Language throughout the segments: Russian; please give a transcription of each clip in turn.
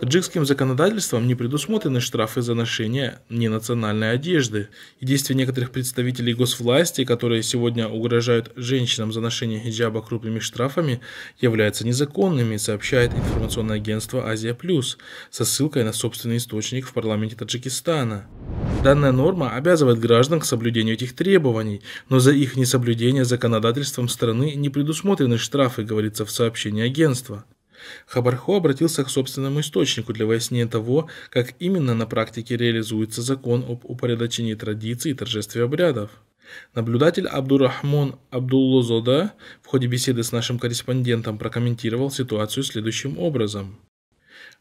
Таджикским законодательством не предусмотрены штрафы за ношение ненациональной одежды. И действия некоторых представителей госвласти, которые сегодня угрожают женщинам за ношение хиджаба крупными штрафами, являются незаконными, сообщает информационное агентство «Азия Плюс» со ссылкой на собственный источник в парламенте Таджикистана. Данная норма обязывает граждан к соблюдению этих требований, но за их несоблюдение законодательством страны не предусмотрены штрафы, говорится в сообщении агентства. Хабархо обратился к собственному источнику для выяснения того, как именно на практике реализуется закон об упорядочении традиций и торжестве обрядов. Наблюдатель Абдурахмон Абдуллозода в ходе беседы с нашим корреспондентом прокомментировал ситуацию следующим образом.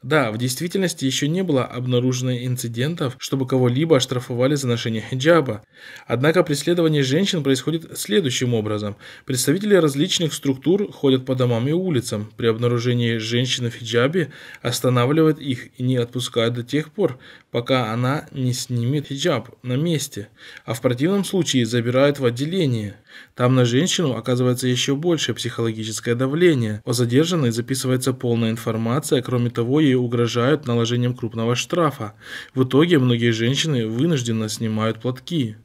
Да, в действительности еще не было обнаружено инцидентов, чтобы кого-либо оштрафовали за ношение хиджаба. Однако преследование женщин происходит следующим образом. Представители различных структур ходят по домам и улицам. При обнаружении женщины в хиджабе останавливают их и не отпускают до тех пор, пока она не снимет хиджаб на месте, а в противном случае забирают в отделение. Там на женщину оказывается еще большее психологическое давление. О задержанной записывается полная информация, кроме того, ей угрожают наложением крупного штрафа. В итоге многие женщины вынужденно снимают платки.